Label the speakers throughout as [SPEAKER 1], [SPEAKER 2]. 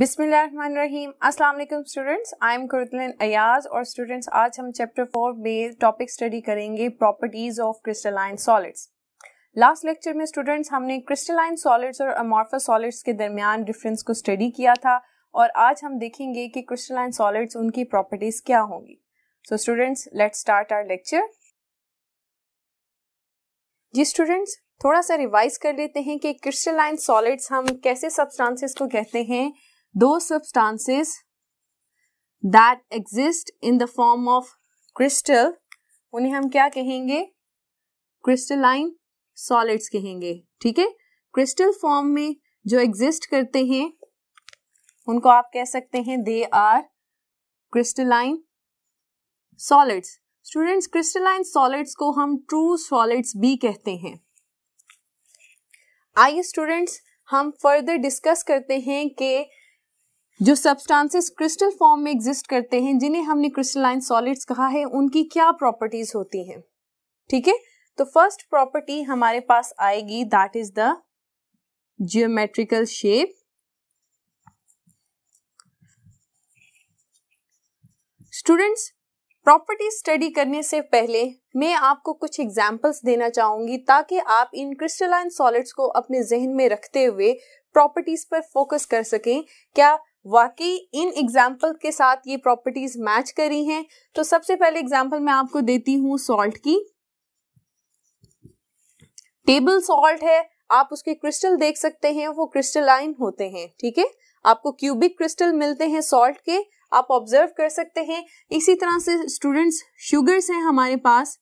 [SPEAKER 1] बिस्मिल्लाहिर्रहमानिर्रहीम अस्सलाम वालेकुम students I am Qurratulain Ayaz और स्टूडेंट्स आज हम चैप्टर फोर में टॉपिक स्टडी करेंगे properties of crystalline solids last lecture में स्टूडेंट्स हमने क्रिस्टलाइन सॉलिड्स और अमॉर्फस सॉलिड्स के दरमियान डिफरेंस को स्टडी किया था और आज हम देखेंगे कि क्रिस्टलाइन सॉलिड्स उनकी प्रॉपर्टीज क्या होंगी so students let's start our lecture जी स्टूडेंट्स थोड़ा सा रिवाइज कर लेते हैं कि क्रिस्टलाइन सॉलिड्स हम कैसे सब्सटेंसेस को कहते हैं those substances that exist in the form of crystal उन्हें हम क्या कहेंगे क्रिस्टलाइन सॉलिड्स कहेंगे ठीक है क्रिस्टल फॉर्म में जो एग्जिस्ट करते हैं उनको आप कह सकते हैं they are crystalline solids students crystalline solids को हम ट्रू सॉलिड्स भी कहते हैं आइए स्टूडेंट्स हम फर्दर डिस्कस करते हैं कि जो सब्सटेंसेस क्रिस्टल फॉर्म में एग्जिस्ट करते हैं जिन्हें हमने क्रिस्टलाइन सॉलिड्स कहा है उनकी क्या प्रॉपर्टीज होती हैं ठीक है तो फर्स्ट प्रॉपर्टी हमारे पास आएगी that is the geometrical shape students property study करने से पहले मैं आपको कुछ एग्जाम्पल्स देना चाहूंगी ताकि आप इन क्रिस्टलाइन सॉलिड्स को अपने जहन में रखते हुए प्रॉपर्टीज पर फोकस कर सकें क्या वाकई इन एग्जाम्पल के साथ ये प्रॉपर्टीज मैच करी हैं तो सबसे पहले एग्जाम्पल मैं आपको देती हूँ सॉल्ट की टेबल सॉल्ट है आप उसके क्रिस्टल देख सकते हैं वो क्रिस्टलाइन होते हैं ठीक है आपको क्यूबिक क्रिस्टल मिलते हैं सॉल्ट के आप ऑब्जर्व कर सकते हैं इसी तरह से स्टूडेंट्स शुगर्स हैं हमारे पास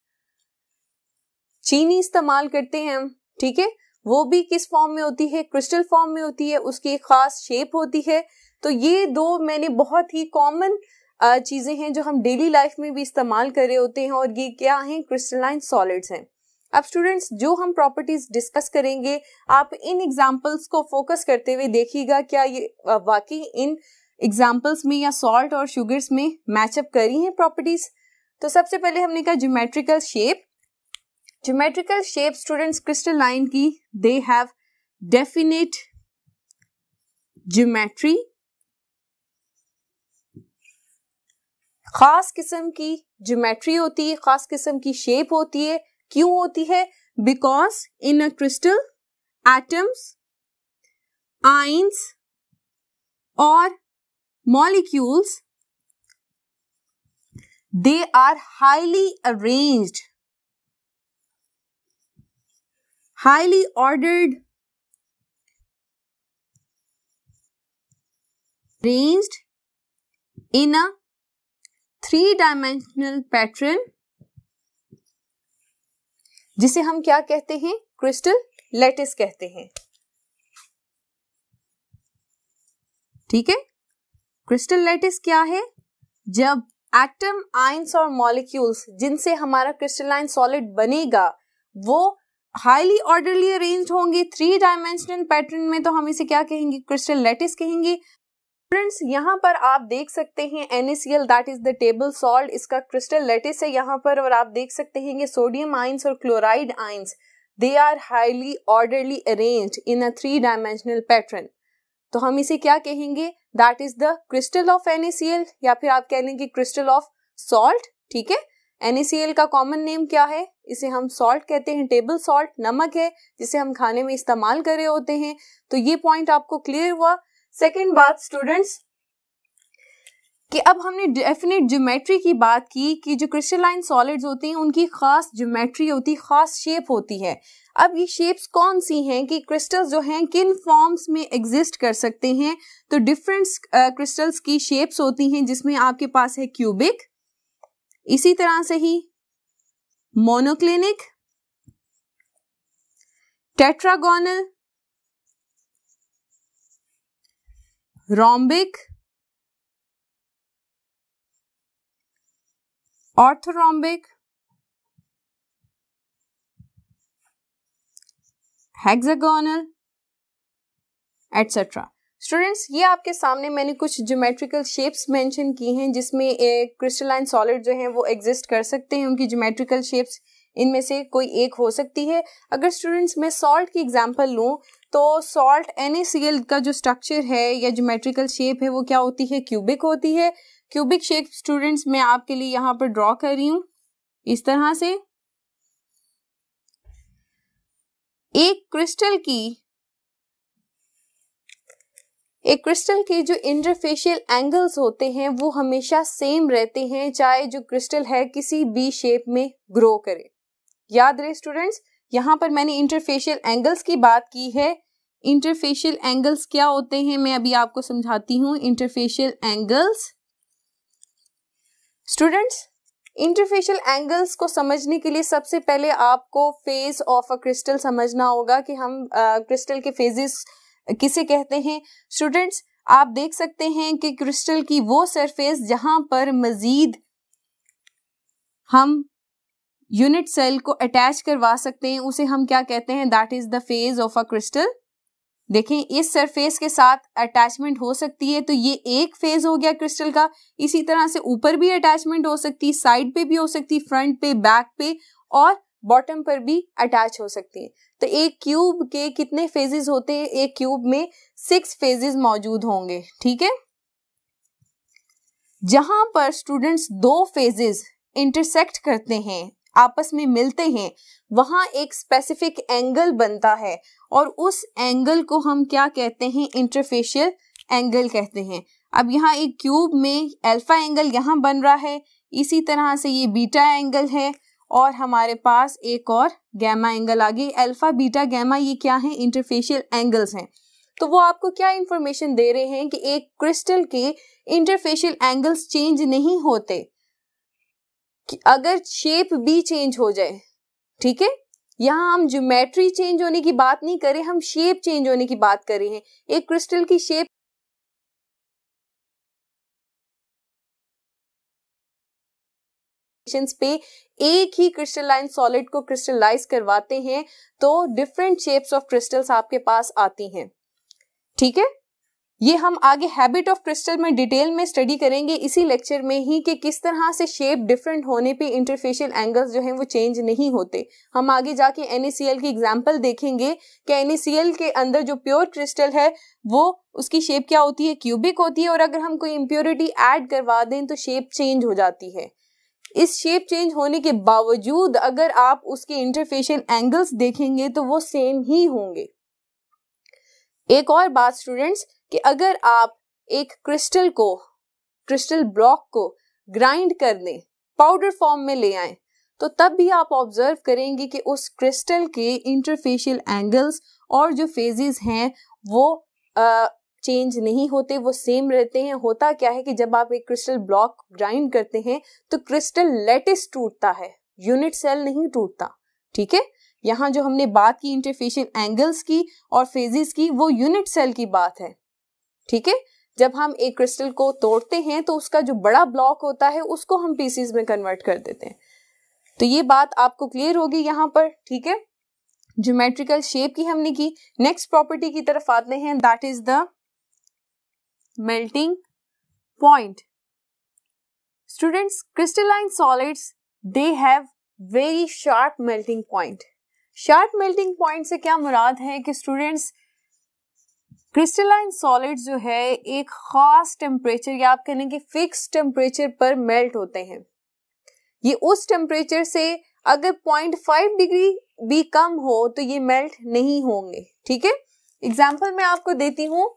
[SPEAKER 1] चीनी इस्तेमाल करते हैं हम ठीक है वो भी किस फॉर्म में होती है क्रिस्टल फॉर्म में होती है उसकी एक खास शेप होती है तो ये दो मैंने बहुत ही कॉमन चीज़ें हैं जो हम डेली लाइफ में भी इस्तेमाल कर रहे होते हैं और ये क्या हैं क्रिस्टलाइन सॉलिड्स हैं अब स्टूडेंट्स जो हम प्रॉपर्टीज डिस्कस करेंगे आप इन एग्जाम्पल्स को फोकस करते हुए देखिएगा क्या ये वाकई इन एग्जाम्पल्स में या सॉल्ट और शुगर्स में मैचअप करी हैं प्रॉपर्टीज तो सबसे पहले हमने कहा geometrical shape geometrical shape students line की दे हैव डेफिनेट ज्योमेट्री खास किस्म की जोमेट्री होती है खास किस्म की शेप होती है क्यों होती है because in a crystal atoms ions और molecules they are highly arranged highly ordered arranged in a three dimensional pattern जिसे हम क्या कहते हैं क्रिस्टल लेटिस कहते हैं ठीक है क्रिस्टल लेटिस क्या है जब एटम आइंस और मॉलिक्यूल्स जिनसे हमारा क्रिस्टलाइन सॉलिड बनेगा वो हाईली ऑर्डरली अरेंज होंगे थ्री डायमेंशनल पैटर्न में तो हम इसे क्या कहेंगे क्रिस्टल लेटिस कहेंगे फ्रेंड्स यहाँ पर आप देख सकते हैं NaCl that is the table salt इसका क्रिस्टल लेटिस है यहाँ पर और आप देख सकते हैं ये सोडियम आइंस और chloride ions they are highly orderly arrange in a three dimensional pattern तो हम इसे क्या कहेंगे that is the crystal of NaCl या फिर आप कह लेंगे क्रिस्टल ऑफ सॉल्ट ठीक है NaCl का कॉमन नेम क्या है इसे हम सॉल्ट कहते हैं टेबल सॉल्ट नमक है जिसे हम खाने में इस्तेमाल कर रहे होते हैं तो ये पॉइंट आपको क्लियर हुआ सेकेंड बात स्टूडेंट्स कि अब हमने डेफिनेट ज्योमेट्री की बात की कि जो क्रिस्टलाइन सॉलिड्स होती हैं उनकी खास ज्योमेट्री होती है खास शेप होती है अब ये शेप्स कौन सी हैं कि क्रिस्टल्स जो हैं किन फॉर्म्स में एग्जिस्ट कर सकते हैं तो डिफरेंट क्रिस्टल्स uh, की शेप्स होती हैं जिसमें आपके पास है क्यूबिक इसी तरह से ही monoclinic tetragonal rhombic orthorhombic hexagonal et cetera students ये आपके सामने मैंने कुछ ज्योमेट्रिकल शेप्स मेंशन की हैं जिसमें एक क्रिस्टलाइन सॉलिड जो है वो एग्जिस्ट कर सकते हैं उनकी ज्योमेट्रिकल शेप्स इनमें से कोई एक हो सकती है अगर स्टूडेंट्स मैं सॉल्ट की एग्जांपल लूँ तो सॉल्ट एन का जो स्ट्रक्चर है या मेट्रिकल शेप है वो क्या होती है क्यूबिक होती है क्यूबिक शेप स्टूडेंट्स मैं आपके लिए यहाँ पर ड्रॉ कर रही हूँ इस तरह से एक क्रिस्टल की एक क्रिस्टल के जो इंटरफेशियल एंगल्स होते हैं वो हमेशा सेम रहते हैं चाहे जो क्रिस्टल है किसी भी शेप में ग्रो करे याद रहे स्टूडेंट्स यहाँ पर मैंने इंटरफेशियल एंगल्स की बात की है इंटरफेशियल एंगल्स क्या होते हैं मैं अभी आपको समझाती हूँ interfacial angles students interfacial angles को समझने के लिए सबसे पहले आपको फेज ऑफ अ क्रिस्टल समझना होगा कि हम क्रिस्टल uh, के फेजेस किसे कहते हैं स्टूडेंट्स आप देख सकते हैं कि क्रिस्टल की वो सरफेस जहां पर मजीद हम यूनिट सेल को अटैच करवा सकते हैं उसे हम क्या कहते हैं that is the face of a crystal देखें इस सरफेस के साथ अटैचमेंट हो सकती है तो ये एक फेज हो गया क्रिस्टल का इसी तरह से ऊपर भी अटैचमेंट हो सकती है साइड पे भी हो सकती है फ्रंट पे बैक पे और बॉटम पर भी अटैच हो सकती है तो एक क्यूब के कितने फेजेस होते हैं एक क्यूब में सिक्स फेजेस मौजूद होंगे ठीक है जहां पर स्टूडेंट्स दो फेजेस इंटरसेक्ट करते हैं आपस में मिलते हैं वहां एक स्पेसिफिक एंगल बनता है और उस एंगल को हम क्या कहते हैं इंटरफेशियल एंगल कहते हैं अब यहाँ एक क्यूब में अल्फा एंगल यहाँ बन रहा है इसी तरह से ये बीटा एंगल है और हमारे पास एक और गैमा एंगल आ गई अल्फा बीटा गैमा ये क्या है इंटरफेशियल एंगल्स हैं तो वो आपको क्या इंफॉर्मेशन दे रहे हैं कि एक क्रिस्टल के इंटरफेशियल एंगल्स चेंज नहीं होते कि अगर शेप भी चेंज हो जाए ठीक है यहाँ हम ज्योमेट्री चेंज होने की बात नहीं करें हम शेप चेंज होने की बात कर रहे हैं एक क्रिस्टल की शेप पे एक ही क्रिस्टलाइन सॉलिड को क्रिस्टलाइज करवाते हैं तो डिफरेंट शेप्स ऑफ क्रिस्टल्स आपके पास आती हैं ठीक है ये हम आगे हैबिट ऑफ क्रिस्टल में डिटेल में स्टडी करेंगे इसी लेक्चर में ही कि किस तरह से शेप डिफरेंट होने पे इंटरफेशियल एंगल्स जो हैं वो चेंज नहीं होते हम आगे जाके एन की एग्जाम्पल देखेंगे कि एन के अंदर जो प्योर क्रिस्टल है वो उसकी शेप क्या होती है क्यूबिक होती है और अगर हम कोई इम्प्योरिटी ऐड करवा दें तो शेप चेंज हो जाती है इस शेप चेंज होने के बावजूद अगर आप उसके इंटरफेशियल एंगल्स देखेंगे तो वो सेम ही होंगे एक और बात स्टूडेंट्स कि अगर आप एक क्रिस्टल को क्रिस्टल ब्लॉक को ग्राइंड कर लें पाउडर फॉर्म में ले आए तो तब भी आप ऑब्जर्व करेंगे कि उस क्रिस्टल के इंटरफेशियल एंगल्स और जो फेजेस हैं वो चेंज नहीं होते वो सेम रहते हैं होता क्या है कि जब आप एक क्रिस्टल ब्लॉक ग्राइंड करते हैं तो क्रिस्टल लेटेस्ट टूटता है यूनिट सेल नहीं टूटता ठीक है यहाँ जो हमने बात की इंटरफेशियल एंगल्स की और फेजेस की वो यूनिट सेल की बात है ठीक है जब हम एक क्रिस्टल को तोड़ते हैं तो उसका जो बड़ा ब्लॉक होता है उसको हम पीसीज में कन्वर्ट कर देते हैं तो ये बात आपको क्लियर होगी यहाँ पर ठीक है ज्योमेट्रिकल शेप की हमने की नेक्स्ट प्रॉपर्टी की तरफ आते हैं that is the melting point students crystalline solids they have very sharp melting point sharp melting point से क्या मुराद है कि स्टूडेंट्स क्रिस्टलाइन सॉलिड जो है एक खास टेम्परेचर या आप कहने के फिक्स टेम्परेचर पर मेल्ट होते हैं ये उस टेम्परेचर से अगर 0.5 डिग्री भी कम हो तो ये मेल्ट नहीं होंगे ठीक है एग्जाम्पल मैं आपको देती हूं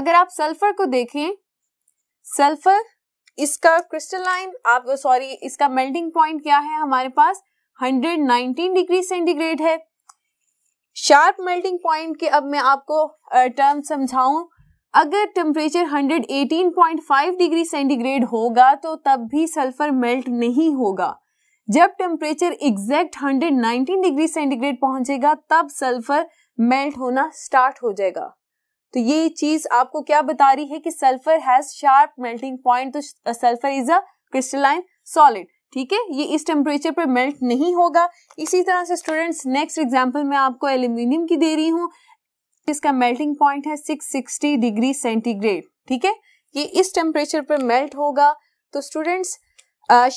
[SPEAKER 1] अगर आप सल्फर को देखें सल्फर इसका क्रिस्टलाइन आप सॉरी इसका मेल्टिंग पॉइंट क्या है हमारे पास 119 डिग्री सेंटीग्रेड है शार्प मेल्टिंग पॉइंट के अब मैं आपको टर्म समझाऊं अगर टेम्परेचर 118.5 डिग्री सेंटीग्रेड होगा तो तब भी सल्फर मेल्ट नहीं होगा जब टेम्परेचर एग्जैक्ट 119 डिग्री सेंटीग्रेड पहुंचेगा तब सल्फर मेल्ट होना स्टार्ट हो जाएगा तो ये चीज आपको क्या बता रही है कि sulphur has sharp melting point तो sulphur is a crystalline solid ठीक है ये इस टेम्परेचर पर मेल्ट नहीं होगा इसी तरह से स्टूडेंट्स नेक्स्ट एग्जाम्पल मैं आपको एल्यूमिनियम की दे रही हूँ जिसका मेल्टिंग पॉइंट है 660 डिग्री सेंटीग्रेड ठीक है ये इस टेम्परेचर पर मेल्ट होगा तो स्टूडेंट्स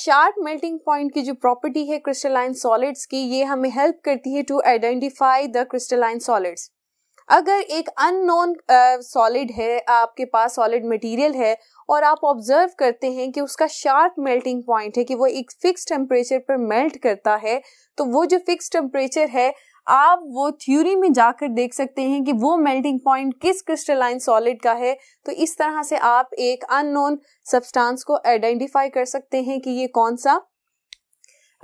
[SPEAKER 1] शार्प मेल्टिंग पॉइंट की जो प्रॉपर्टी है क्रिस्टलाइन सॉलिड्स की ये हमें हेल्प करती है to identify the crystalline solids अगर एक अननोन सॉलिड uh, है आपके पास सॉलिड मटेरियल है और आप ऑब्जर्व करते हैं कि उसका शार्प मेल्टिंग पॉइंट है कि वो एक फिक्स टेम्परेचर पर मेल्ट करता है तो वो जो फिक्स टेम्परेचर है आप वो थ्योरी में जाकर देख सकते हैं कि वो मेल्टिंग पॉइंट किस क्रिस्टलाइन सॉलिड का है तो इस तरह से आप एक अननोन सब्सटेंस को आइडेंटिफाई कर सकते हैं कि ये कौन सा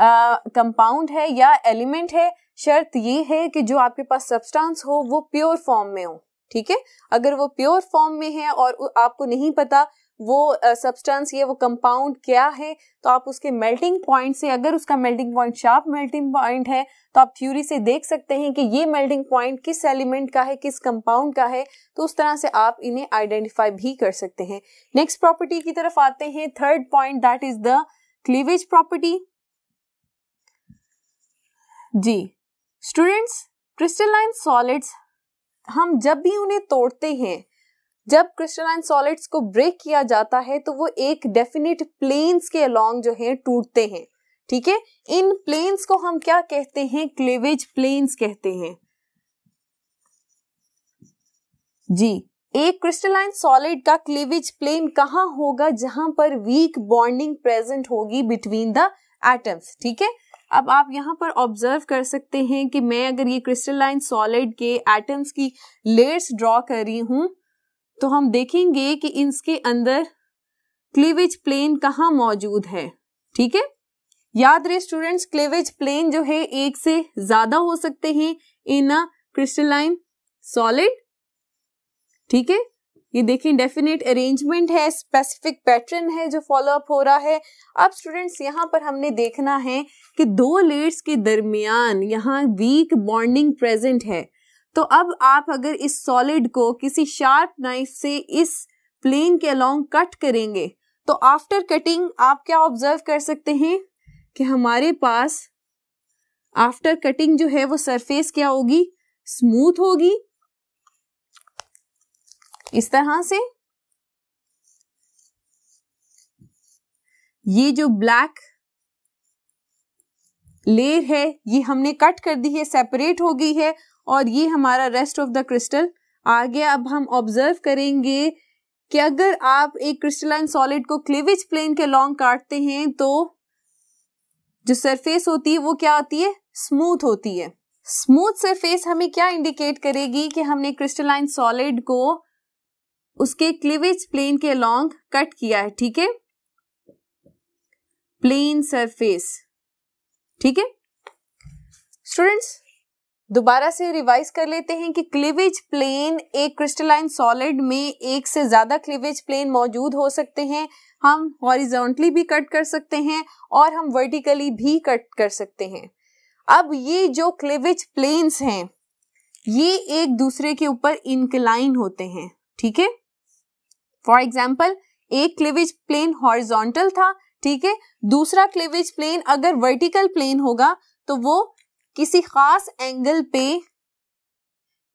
[SPEAKER 1] कंपाउंड है या एलिमेंट है शर्त ये है कि जो आपके पास सब्सटेंस हो वो प्योर फॉर्म में हो ठीक है अगर वो प्योर फॉर्म में है और आपको नहीं पता वो सब्सटेंस ये वो कंपाउंड क्या है तो आप उसके मेल्टिंग पॉइंट से अगर उसका melting point sharp melting point है तो आप थ्योरी से देख सकते हैं कि ये मेल्टिंग पॉइंट किस एलिमेंट का है किस कंपाउंड का है तो उस तरह से आप इन्हें आइडेंटिफाई भी कर सकते हैं नेक्स्ट प्रॉपर्टी की तरफ आते हैं third point that is the cleavage property जी स्टूडेंट्स क्रिस्टलाइन सॉलिड्स हम जब भी उन्हें तोड़ते हैं जब क्रिस्टलाइन सॉलिड्स को ब्रेक किया जाता है तो वो एक डेफिनेट प्लेन्स के अलोंग जो है टूटते हैं ठीक है इन प्लेन्स को हम क्या कहते हैं क्लेवेज प्लेन्स कहते हैं जी एक क्रिस्टलाइन सॉलिड का क्लेवेज प्लेन कहाँ होगा जहां पर वीक बॉन्डिंग प्रेजेंट होगी बिटवीन द एटम्स ठीक है अब आप यहाँ पर ऑब्जर्व कर सकते हैं कि मैं अगर ये क्रिस्टलाइन सॉलिड के एटम्स की लेयर्स ड्रॉ कर रही हूँ तो हम देखेंगे कि इसके अंदर क्लीवेज प्लेन कहाँ मौजूद है ठीक है याद रहे स्टूडेंट्स क्लीवेज प्लेन जो है एक से ज्यादा हो सकते हैं इन अ क्रिस्टलाइन सॉलिड ठीक है ये देखिए डेफिनेट अरेंजमेंट है स्पेसिफिक पैटर्न है जो फॉलो अप हो रहा है अब स्टूडेंट्स यहाँ पर हमने देखना है कि दो लेड्स के दरमियान यहाँ वीक बॉन्डिंग प्रेजेंट है तो अब आप अगर इस सॉलिड को किसी शार्प नाइफ से इस प्लेन के अलोंग कट करेंगे तो आफ्टर कटिंग आप क्या ऑब्जर्व कर सकते हैं कि हमारे पास आफ्टर कटिंग जो है वो सरफेस क्या होगी स्मूथ होगी इस तरह से ये जो ब्लैक लेयर है ये हमने कट कर दी है सेपरेट हो गई है और ये हमारा रेस्ट ऑफ द क्रिस्टल आ गया अब हम ऑब्जर्व करेंगे कि अगर आप एक क्रिस्टलाइन सॉलिड को क्लिविज प्लेन के लॉन्ग काटते हैं तो जो सरफेस होती है वो क्या होती है स्मूथ होती है स्मूथ सरफेस हमें क्या इंडिकेट करेगी कि हमने क्रिस्टलाइन सॉलिड को उसके क्लिविज प्लेन के अलॉन्ग कट किया है ठीक है प्लेन सरफेस ठीक है स्टूडेंट्स दोबारा से रिवाइज कर लेते हैं कि क्लिविज प्लेन एक क्रिस्टलाइन सॉलिड में एक से ज्यादा क्लिविज प्लेन मौजूद हो सकते हैं हम हॉरिजॉन्टली भी कट कर सकते हैं और हम वर्टिकली भी कट कर सकते हैं अब ये जो क्लिविज प्लेन्स हैं ये एक दूसरे के ऊपर इंक्लाइन होते हैं ठीक है फॉर एग्जाम्पल एक क्लिविज प्लेन हॉरिजोंटल था ठीक है दूसरा क्लिविज प्लेन अगर वर्टिकल प्लेन होगा तो वो किसी खास एंगल पे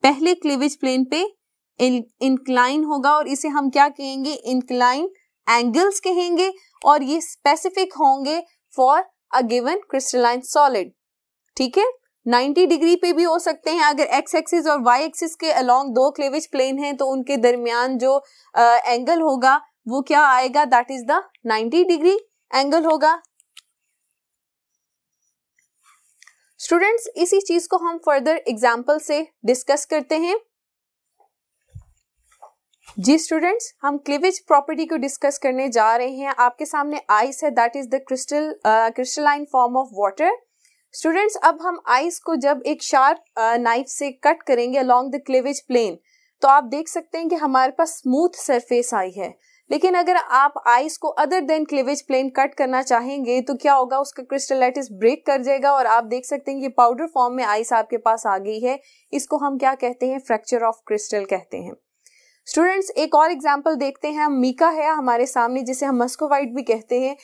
[SPEAKER 1] पहले क्लिविज प्लेन पे इंक्लाइन होगा और इसे हम क्या कहेंगे इंक्लाइन एंगल्स कहेंगे और ये स्पेसिफिक होंगे for a given crystalline solid ठीक है 90 डिग्री पे भी हो सकते हैं अगर एक्स एक्सिस और वाई एक्सिस के अलोंग दो क्लेविज प्लेन हैं तो उनके दरमियान जो आ, एंगल होगा वो क्या आएगा that is the 90 degree angle होगा स्टूडेंट्स इसी चीज को हम फर्दर एग्जाम्पल से डिस्कस करते हैं जी स्टूडेंट्स हम क्लिवेज प्रॉपर्टी को डिस्कस करने जा रहे हैं आपके सामने आइस है that is the crystal crystalline form of water students अब हम आइस को जब एक शार्प नाइफ से कट करेंगे अलॉन्ग द क्लिवेज प्लेन तो आप देख सकते हैं कि हमारे पास स्मूथ सरफेस आई है लेकिन अगर आप आइस को other than cleavage plane cut करना चाहेंगे तो क्या होगा उसका क्रिस्टलाइटिस ब्रेक कर जाएगा और आप देख सकते हैं कि पाउडर फॉर्म में आइस आपके पास आ गई है इसको हम क्या कहते हैं फ्रैक्चर ऑफ क्रिस्टल कहते हैं स्टूडेंट्स एक और एग्जाम्पल देखते हैं मीका है हमारे सामने जिसे हम मस्कोवाइट भी कहते हैं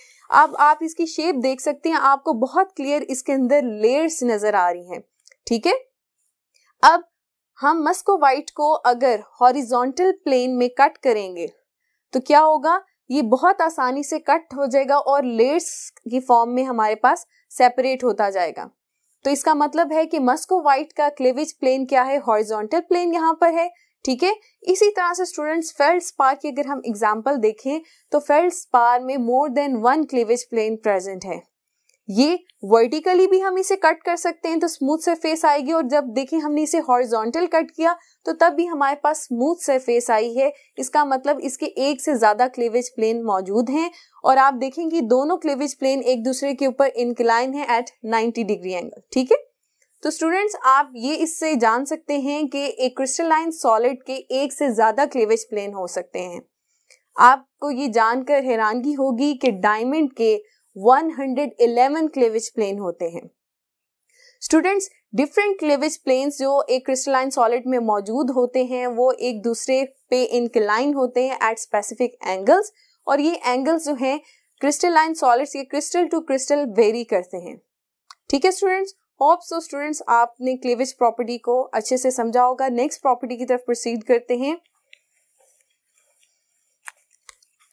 [SPEAKER 1] अब आप इसकी शेप देख सकते हैं आपको बहुत क्लियर इसके अंदर लेयर्स नजर आ रही हैं ठीक है अब हम मस्कोवाइट को अगर हॉरिजॉन्टल प्लेन में कट करेंगे तो क्या होगा ये बहुत आसानी से कट हो जाएगा और लेयर्स की फॉर्म में हमारे पास सेपरेट होता जाएगा तो इसका मतलब है कि मस्को वाइट का क्लेविज प्लेन क्या है हॉरिजॉन्टल प्लेन यहाँ पर है ठीक है इसी तरह से स्टूडेंट्स फेल्ड स्पार की अगर हम एग्जाम्पल देखें तो फेल्ड स्पार में more than one cleavage plane present है ये वर्टिकली भी हम इसे कट कर सकते हैं तो स्मूथ सरफेस आएगी और जब देखें हमने इसे हॉरिजॉन्टल कट किया तो तब भी हमारे पास स्मूथ सरफेस आई है इसका मतलब इसके एक से ज्यादा क्लेवेज प्लेन मौजूद हैं और आप देखेंगे दोनों क्लेवेज प्लेन एक दूसरे के ऊपर इनक्लाइन है एट 90 डिग्री एंगल ठीक है तो स्टूडेंट्स आप ये इससे जान सकते हैं कि एक क्रिस्टलाइन सॉलिड के एक से ज़्यादा क्लेवेज प्लेन हो सकते हैं आपको ये जानकर हैरानगी होगी कि डायमंड के 111 क्लेवेज प्लेन होते हैं स्टूडेंट्स डिफरेंट क्लेवेज प्लेन्स जो एक क्रिस्टलाइन सॉलिड में मौजूद होते हैं वो एक दूसरे पे इनकलाइन होते हैं एट स्पेसिफिक एंगल्स और ये एंगल्स जो हैं क्रिस्टलाइन सॉलिड्स के क्रिस्टल टू क्रिस्टल वेरी करते हैं ठीक है स्टूडेंट्स होप सो स्टूडेंट्स आपने क्लीवेज प्रॉपर्टी को अच्छे से समझा होगा नेक्स्ट प्रॉपर्टी की तरफ प्रोसीड करते हैं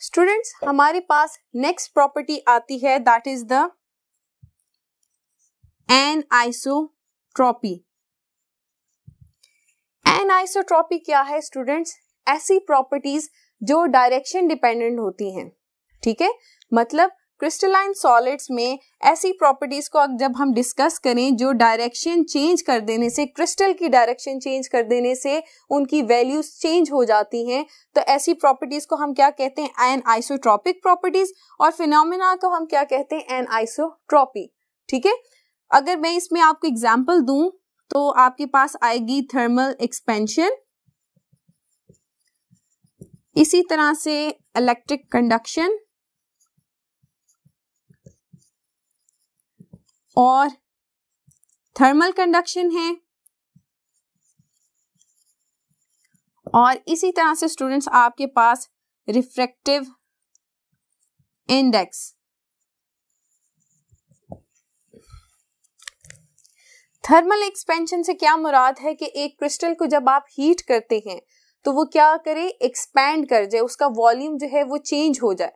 [SPEAKER 1] स्टूडेंट्स हमारे पास नेक्स्ट प्रॉपर्टी आती है that is the anisotropy anisotropy क्या है स्टूडेंट्स ऐसी प्रॉपर्टीज जो डायरेक्शन डिपेंडेंट होती हैं ठीक है मतलब क्रिस्टलाइन सॉलिड्स में ऐसी प्रॉपर्टीज को जब हम डिस्कस करें जो डायरेक्शन चेंज कर देने से क्रिस्टल की डायरेक्शन चेंज कर देने से उनकी वैल्यूज चेंज हो जाती हैं तो ऐसी प्रॉपर्टीज को हम क्या कहते हैं एन आइसोट्रॉपिक प्रॉपर्टीज और फिनोमिना को हम क्या कहते हैं एन आइसोट्रॉपी ठीक है अगर मैं इसमें आपको एग्जाम्पल दू तो आपके पास आएगी थर्मल एक्सपेंशन इसी तरह से इलेक्ट्रिक कंडक्शन और थर्मल कंडक्शन है और इसी तरह से स्टूडेंट्स आपके पास रिफ्रेक्टिव इंडेक्स थर्मल एक्सपेंशन से क्या मुराद है कि एक क्रिस्टल को जब आप हीट करते हैं तो वो क्या करे एक्सपेंड कर जाए उसका वॉल्यूम जो है वो चेंज हो जाए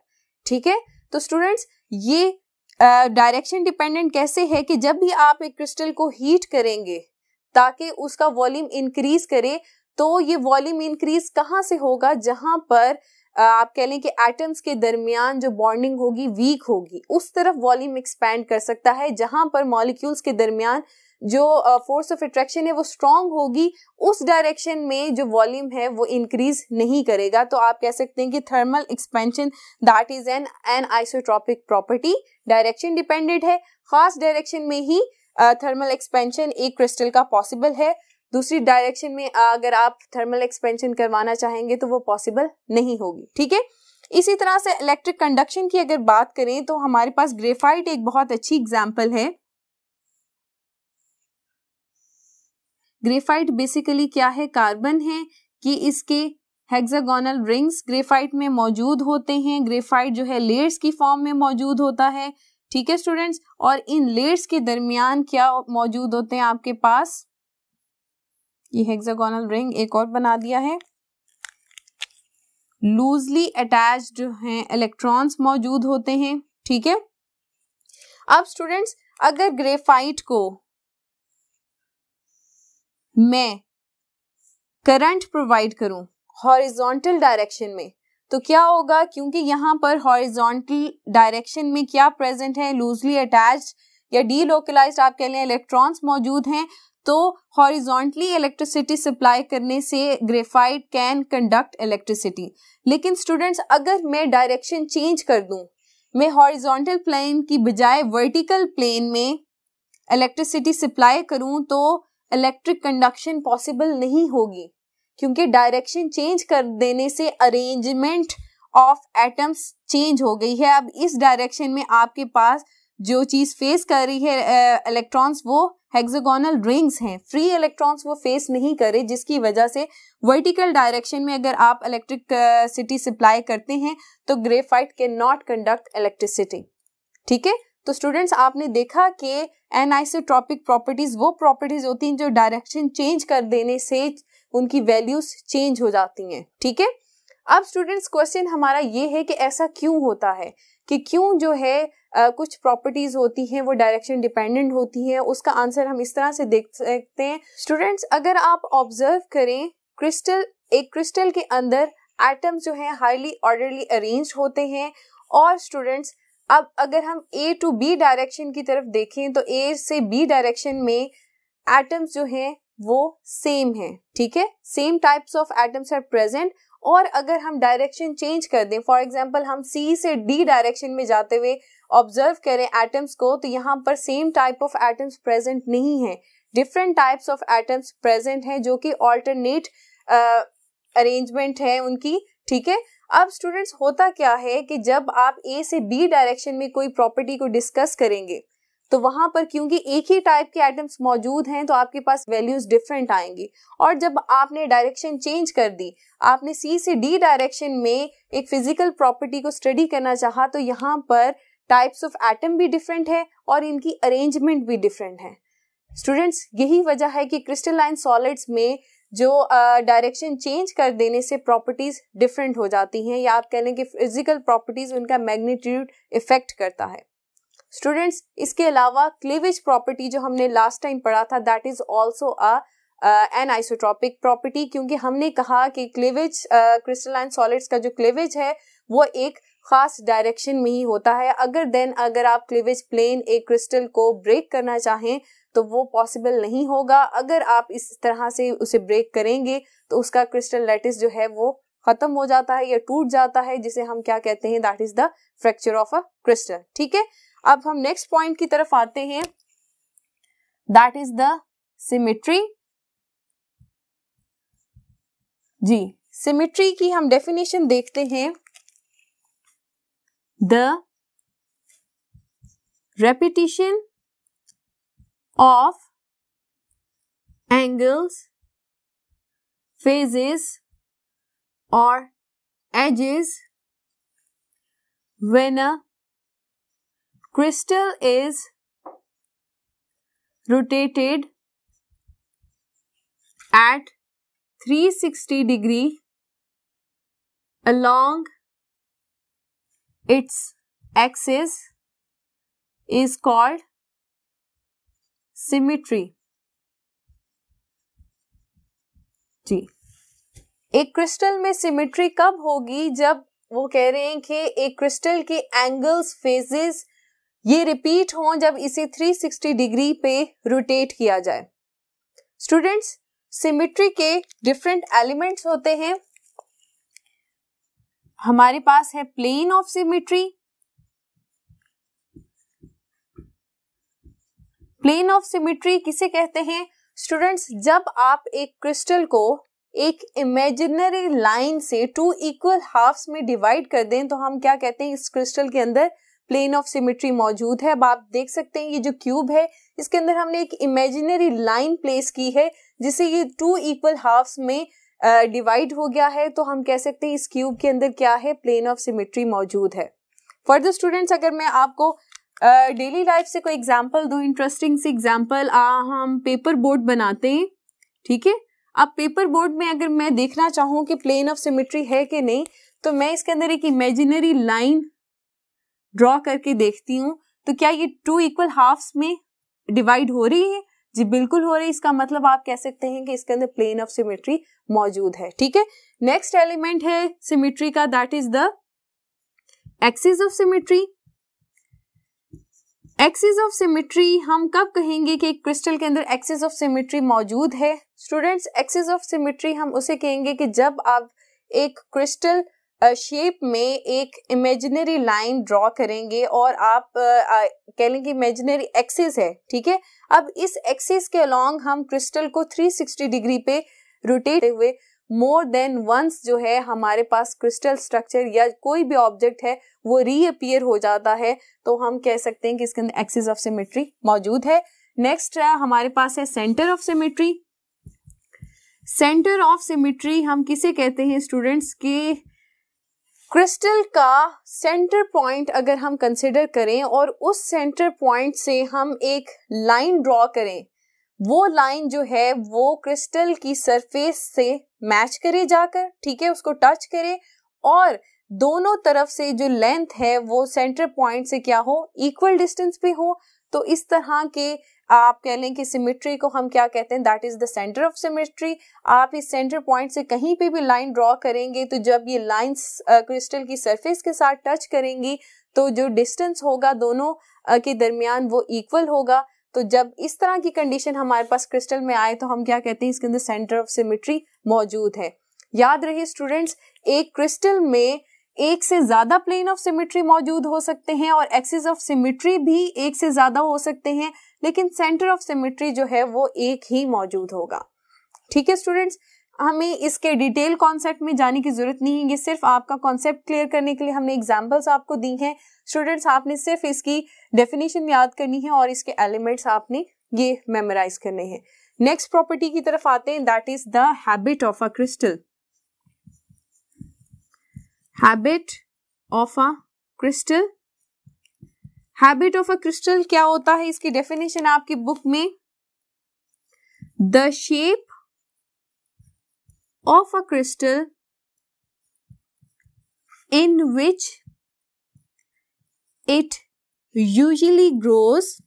[SPEAKER 1] ठीक है तो स्टूडेंट्स ये डायरेक्शन डिपेंडेंट कैसे है कि जब भी आप एक क्रिस्टल को हीट करेंगे ताकि उसका वॉल्यूम इंक्रीज करे तो ये वॉल्यूम इंक्रीज कहाँ से होगा जहां पर आप कह लें कि एटम्स के दरमियान जो बॉन्डिंग होगी वीक होगी उस तरफ वॉल्यूम एक्सपेंड कर सकता है जहां पर मॉलिक्यूल्स के दरमियान जो फोर्स ऑफ अट्रैक्शन है वो स्ट्रांग होगी उस डायरेक्शन में जो वॉल्यूम है वो इंक्रीज नहीं करेगा तो आप कह सकते हैं कि thermal expansion that is an anisotropic property direction dependent है खास डायरेक्शन में ही थर्मल एक्सपेंशन एक क्रिस्टल का पॉसिबल है दूसरी डायरेक्शन में अगर आप थर्मल एक्सपेंशन करवाना चाहेंगे तो वो पॉसिबल नहीं होगी ठीक है इसी तरह से इलेक्ट्रिक कंडक्शन की अगर बात करें तो हमारे पास ग्रेफाइट एक बहुत अच्छी एग्जाम्पल है ग्रेफाइट बेसिकली क्या है कार्बन है कि इसके हेक्सागोनल रिंग्स ग्रेफाइट में मौजूद होते हैं ग्रेफाइट जो है लेयर्स की फॉर्म में मौजूद होता है ठीक है स्टूडेंट्स और इन लेयर्स के दरमियान क्या मौजूद होते हैं आपके पास ये हेक्सागोनल रिंग एक और बना दिया है लूजली अटैच जो हैं इलेक्ट्रॉन्स मौजूद होते हैं ठीक है अब स्टूडेंट्स अगर ग्रेफाइट को मैं करंट प्रोवाइड करूं हॉरिजॉन्टल डायरेक्शन में तो क्या होगा क्योंकि यहाँ पर हॉरिजॉन्टल डायरेक्शन में क्या प्रेजेंट है लूजली अटैच या डीलोकलाइज आप कह लें इलेक्ट्रॉन्स मौजूद हैं तो हॉरिजॉन्टली इलेक्ट्रिसिटी सप्लाई करने से ग्रेफाइट कैन कंडक्ट इलेक्ट्रिसिटी लेकिन स्टूडेंट्स अगर मैं डायरेक्शन चेंज कर दूं मैं हॉरिजॉन्टल प्लेन की बजाय वर्टिकल प्लेन में इलेक्ट्रिसिटी सप्लाई करूं तो इलेक्ट्रिक कंडक्शन पॉसिबल नहीं होगी क्योंकि डायरेक्शन चेंज कर देने से अरेंजमेंट ऑफ एटम्स चेंज हो गई है अब इस डायरेक्शन में आपके पास जो चीज़ फेस कर रही है इलेक्ट्रॉन्स वो हेक्सागोनल रिंग्स हैं फ्री इलेक्ट्रॉन्स वो फेस नहीं करे जिसकी वजह से वर्टिकल डायरेक्शन में अगर आप इलेक्ट्रिक सिटी सप्लाई करते हैं तो graphite can not conduct electricity ठीक है तो स्टूडेंट्स आपने देखा कि एनाइसोट्रॉपिक प्रॉपर्टीज वो प्रॉपर्टीज होती हैं जो डायरेक्शन चेंज कर देने से उनकी वैल्यूज चेंज हो जाती हैं ठीक है अब स्टूडेंट्स क्वेश्चन हमारा ये है कि ऐसा क्यों होता है कि क्यों जो है आ, कुछ प्रॉपर्टीज होती हैं वो डायरेक्शन डिपेंडेंट होती हैं उसका आंसर हम इस तरह से देख सकते हैं स्टूडेंट्स अगर आप ऑब्जर्व करें क्रिस्टल एक क्रिस्टल के अंदर एटम्स जो हैं हाईली ऑर्डरली अरेंज होते हैं और स्टूडेंट्स अब अगर हम ए टू बी डायरेक्शन की तरफ देखें तो ए से बी डायरेक्शन में एटम्स जो हैं वो सेम हैं ठीक है same types of atoms are present और अगर हम डायरेक्शन चेंज कर दें फॉर एग्जाम्पल हम सी से डी डायरेक्शन में जाते हुए ऑब्जर्व करें एटम्स को तो यहाँ पर same type of atoms present नहीं है different types of atoms present हैं जो कि ऑल्टरनेट अरेंजमेंट है उनकी ठीक है अब स्टूडेंट्स होता क्या है कि जब आप ए से बी डायरेक्शन में कोई प्रॉपर्टी को डिस्कस करेंगे तो वहां पर क्योंकि एक ही टाइप के आइटम्स मौजूद हैं तो आपके पास वैल्यूज डिफरेंट आएंगी और जब आपने डायरेक्शन चेंज कर दी आपने सी से डी डायरेक्शन में एक फिजिकल प्रॉपर्टी को स्टडी करना चाहा तो यहाँ पर टाइप्स ऑफ एटम भी डिफरेंट है और इनकी अरेंजमेंट भी डिफरेंट है स्टूडेंट्स यही वजह है कि क्रिस्टलाइन सॉलिड्स में जो डायरेक्शन uh, चेंज कर देने से प्रॉपर्टीज डिफरेंट हो जाती हैं या आप कह लें कि फिजिकल प्रॉपर्टीज उनका मैग्नीट्यूड इफेक्ट करता है स्टूडेंट्स इसके अलावा क्लीवेज प्रॉपर्टी जो हमने लास्ट टाइम पढ़ा था that is also a anisotropic property क्योंकि हमने कहा कि क्रिस्टल क्रिस्टलाइन सॉलिड्स का जो क्लेवेज है वो एक खास डायरेक्शन में ही होता है अगर देन अगर आप क्लेवेज प्लेन एक क्रिस्टल को ब्रेक करना चाहें तो वो पॉसिबल नहीं होगा अगर आप इस तरह से उसे ब्रेक करेंगे तो उसका क्रिस्टल लेटिस जो है वो खत्म हो जाता है या टूट जाता है जिसे हम क्या कहते हैं that is the fracture of a crystal ठीक है अब हम नेक्स्ट पॉइंट की तरफ आते हैं दैट इज द सिमिट्री जी सिमिट्री की हम डेफिनेशन देखते हैं the repetition of angles, phases or edges when a crystal is rotated at 360 degree along its axis is called symmetry जी एक क्रिस्टल में सिमिट्री कब होगी जब वो कह रहे हैं कि एक क्रिस्टल के एंगल्स फेजेस ये रिपीट हों जब इसे 360 डिग्री पे रोटेट किया जाए स्टूडेंट्स सिमिट्री के डिफरेंट एलिमेंट्स होते हैं हमारे पास है plane of symmetry plane of symmetry किसे कहते हैं स्टूडेंट्स जब आप एक क्रिस्टल को एक इमेजिनरी लाइन से टू इक्वल हाफ्स में डिवाइड कर दें तो हम क्या कहते हैं इस क्रिस्टल के अंदर प्लेन ऑफ सिमिट्री मौजूद है अब आप देख सकते हैं ये जो क्यूब है इसके अंदर हमने एक इमेजिनरी लाइन प्लेस की है जिसे ये टू इक्वल हाफ्स में डिवाइड uh, हो गया है तो हम कह सकते हैं इस क्यूब के अंदर क्या है प्लेन ऑफ सिमिट्री मौजूद है फर्दर स्टूडेंट्स अगर मैं आपको uh, डेली लाइफ से कोई एग्जाम्पल दो इंटरेस्टिंग सी एग्जाम्पल हम पेपर बोर्ड बनाते हैं ठीक है अब पेपर बोर्ड में अगर मैं देखना चाहूँ कि प्लेन ऑफ सिमेट्री है कि नहीं तो मैं इसके अंदर एक इमेजिनरी लाइन ड्रॉ करके देखती हूँ तो क्या ये टू इक्वल हाफ्स में डिवाइड हो रही है जी बिल्कुल हो रही है इसका मतलब आप कह सकते हैं कि इसके अंदर प्लेन ऑफ सिमेट्री मौजूद है ठीक है नेक्स्ट एलिमेंट है सिमेट्री का that is the axis of symmetry axis of symmetry हम कब कहेंगे कि क्रिस्टल के अंदर एक्सिस ऑफ सिमेट्री मौजूद है स्टूडेंट्स एक्सिस ऑफ सिमेट्री हम उसे कहेंगे कि जब आप एक क्रिस्टल शेप में एक इमेजिनरी लाइन ड्रॉ करेंगे और आप कह लें कि इमेजिनरी एक्सिस है ठीक है अब इस एक्सिस के अलोंग हम क्रिस्टल को 360 डिग्री पे रोटेट हुए मोर देन वंस जो है हमारे पास क्रिस्टल स्ट्रक्चर या कोई भी ऑब्जेक्ट है वो रीअपियर हो जाता है तो हम कह सकते हैं कि इसके अंदर एक्सिस ऑफ सिमेट्री मौजूद है नेक्स्ट uh, हमारे पास है centre of symmetry centre of symmetry हम किसे कहते हैं स्टूडेंट्स के क्रिस्टल का सेंटर पॉइंट अगर हम कंसिडर करें और उस सेंटर पॉइंट से हम एक लाइन ड्रॉ करें वो लाइन जो है वो क्रिस्टल की सरफेस से मैच करे जाकर ठीक है उसको टच करे और दोनों तरफ से जो लेंथ है वो सेंटर पॉइंट से क्या हो इक्वल डिस्टेंस पे हो तो इस तरह के आप कह लें कि सिमेट्री को हम क्या कहते हैं that is the centre of symmetry आप इस सेंटर पॉइंट से कहीं पे भी लाइन ड्रॉ करेंगे तो जब ये लाइंस क्रिस्टल की सरफेस के साथ टच करेंगी तो जो डिस्टेंस होगा दोनों के दरमियान वो इक्वल होगा तो जब इस तरह की कंडीशन हमारे पास क्रिस्टल में आए तो हम क्या कहते हैं इसके अंदर सेंटर ऑफ सिमेट्री मौजूद है याद रहे स्टूडेंट्स एक क्रिस्टल में एक से ज्यादा प्लेन ऑफ सिमेट्री मौजूद हो सकते हैं और एक्सिस ऑफ सिमेट्री भी एक से ज्यादा हो सकते हैं लेकिन सेंटर ऑफ सिमेट्री जो है वो एक ही मौजूद होगा ठीक है स्टूडेंट्स हमें इसके डिटेल कॉन्सेप्ट में जाने की ज़रूरत नहीं है ये सिर्फ आपका कॉन्सेप्ट क्लियर करने के लिए हमने एग्जाम्पल्स आपको दी हैं स्टूडेंट्स आपने सिर्फ इसकी डेफिनेशन याद करनी है और इसके एलिमेंट्स आपने ये मेमोराइज करने हैं नेक्स्ट प्रॉपर्टी की तरफ आते हैं that is the habit of a crystal habit of a crystal habit of a crystal क्या होता है इसकी डेफिनेशन आपकी बुक में the shape of a crystal in which it usually grows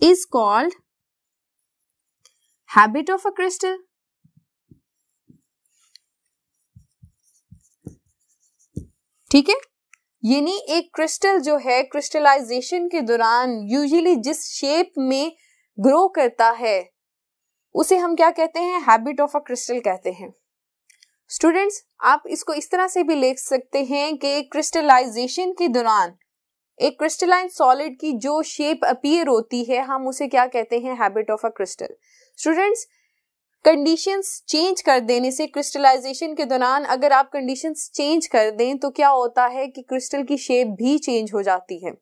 [SPEAKER 1] is called habit of a crystal. ठीक है यानी एक क्रिस्टल जो है क्रिस्टलाइजेशन के दौरान यूजुअली जिस शेप में ग्रो करता है उसे हम क्या कहते हैं हैबिट ऑफ अ क्रिस्टल कहते हैं स्टूडेंट्स आप इसको इस तरह से भी लिख सकते हैं कि क्रिस्टलाइजेशन के दौरान एक क्रिस्टलाइन सॉलिड की जो शेप अपीयर होती है हम उसे क्या कहते हैं habit of a crystal students conditions change कर देने से क्रिस्टलाइजेशन के दौरान अगर आप कंडीशंस चेंज कर दें तो क्या होता है कि क्रिस्टल की शेप भी चेंज हो जाती है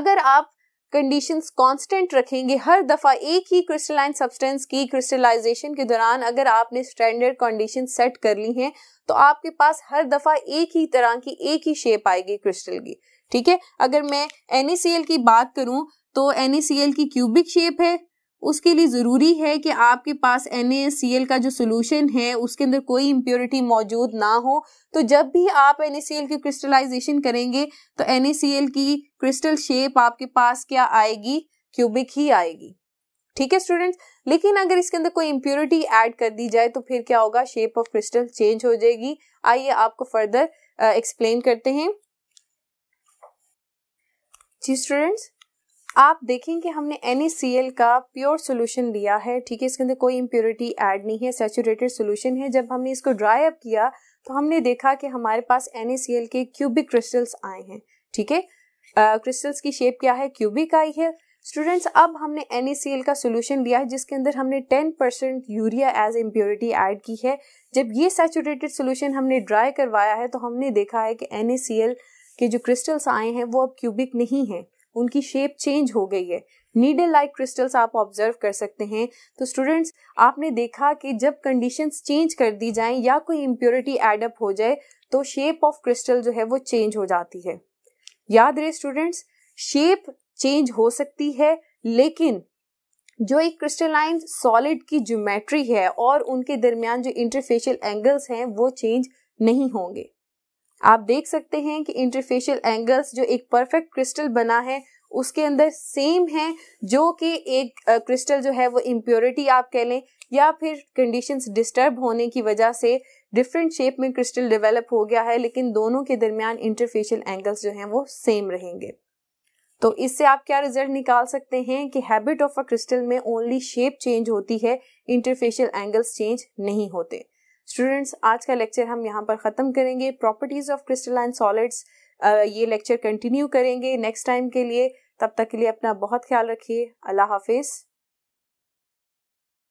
[SPEAKER 1] अगर आप कंडीशंस कांस्टेंट रखेंगे हर दफ़ा एक ही क्रिस्टलाइन सब्सटेंस की क्रिस्टलाइजेशन के दौरान अगर आपने स्टैंडर्ड कंडीशन सेट कर ली हैं तो आपके पास हर दफ़ा एक ही तरह की एक ही शेप आएगी क्रिस्टल की ठीक है अगर मैं एन की बात करूं तो एन की क्यूबिक शेप है उसके लिए ज़रूरी है कि आपके पास एन का जो सोल्यूशन है उसके अंदर कोई इम्प्योरिटी मौजूद ना हो तो जब भी आप एन की क्रिस्टलाइजेशन करेंगे तो एन की क्रिस्टल शेप आपके पास क्या आएगी क्यूबिक ही आएगी ठीक है स्टूडेंट्स लेकिन अगर इसके अंदर कोई इम्प्योरिटी ऐड कर दी जाए तो फिर क्या होगा शेप ऑफ क्रिस्टल चेंज हो जाएगी आइए आपको फर्दर एक्सप्लेन करते हैं जी स्टूडेंट्स आप देखेंगे हमने एन का प्योर सोल्यूशन लिया है ठीक है इसके अंदर कोई इम्प्योरिटी ऐड नहीं है सेचुरेटेड सोल्यूशन है जब हमने इसको ड्राई अप किया तो हमने देखा कि हमारे पास एन के क्यूबिक क्रिस्टल्स आए हैं ठीक है क्रिस्टल्स की शेप क्या है क्यूबिक आई है स्टूडेंट्स अब हमने एन का सोल्यूशन लिया है जिसके अंदर हमने ten percent urea as impurity add की है जब ये सेचुरेटेड सोल्यूशन हमने ड्राई करवाया है तो हमने देखा है कि एन के जो क्रिस्टल्स आए हैं वो अब क्यूबिक नहीं है उनकी शेप चेंज हो गई है नीडल लाइक क्रिस्टल्स आप ऑब्जर्व कर सकते हैं तो स्टूडेंट्स आपने देखा कि जब कंडीशंस चेंज कर दी जाएं या कोई इम्प्योरिटी एडअप हो जाए तो शेप ऑफ क्रिस्टल जो है वो चेंज हो जाती है याद रहे स्टूडेंट्स शेप चेंज हो सकती है लेकिन जो एक क्रिस्टलाइन सॉलिड की ज्योमेट्री है और उनके दरमियान जो इंटरफेशियल एंगल्स हैं वो चेंज नहीं होंगे आप देख सकते हैं कि इंटरफेशियल एंगल्स जो एक परफेक्ट क्रिस्टल बना है उसके अंदर सेम है जो कि एक क्रिस्टल जो है वो इम्प्योरिटी आप कह लें या फिर कंडीशंस डिस्टर्ब होने की वजह से डिफरेंट शेप में क्रिस्टल डेवलप हो गया है लेकिन दोनों के दरमियान इंटरफेशियल एंगल्स जो हैं वो सेम रहेंगे तो इससे आप क्या रिजल्ट निकाल सकते हैं कि हैबिट ऑफ अ क्रिस्टल में ओनली शेप चेंज होती है इंटरफेशियल एंगल्स चेंज नहीं होते स्टूडेंट्स आज का लेक्चर हम यहाँ पर ख़त्म करेंगे प्रॉपर्टीज़ ऑफ क्रिस्टलाइन सॉलिड्स ये लेक्चर कंटिन्यू करेंगे नेक्स्ट टाइम के लिए तब तक के लिए अपना बहुत ख्याल रखिए अल्लाह हाफिज़